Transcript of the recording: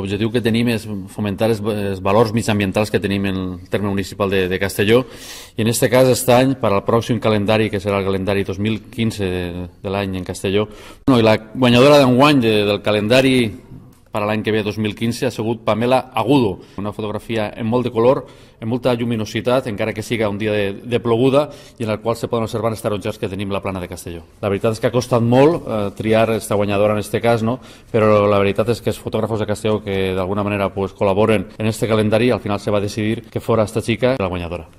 L'objectiu que tenim és fomentar els, els valors mitjambientals que tenim en el terme municipal de, de Castelló i en aquest cas aquest any, per al pròxim calendari, que serà el calendari 2015 de, de l'any en Castelló, bueno, i la guanyadora d'enguany de, del calendari per a l'any que ve 2015 ha sigut Pamela Agudo, una fotografia en molt de color, en molta lluminositat, encara que siga un dia de, de ploguda, i en el qual se poden observar els taronges que tenim la plana de Castelló. La veritat és que ha costat molt eh, triar esta guanyadora en este cas, no? però la veritat és que els fotògrafos de Castelló que d'alguna manera pues, col·laboren en este calendari, al final se va decidir que fora esta xica la guanyadora.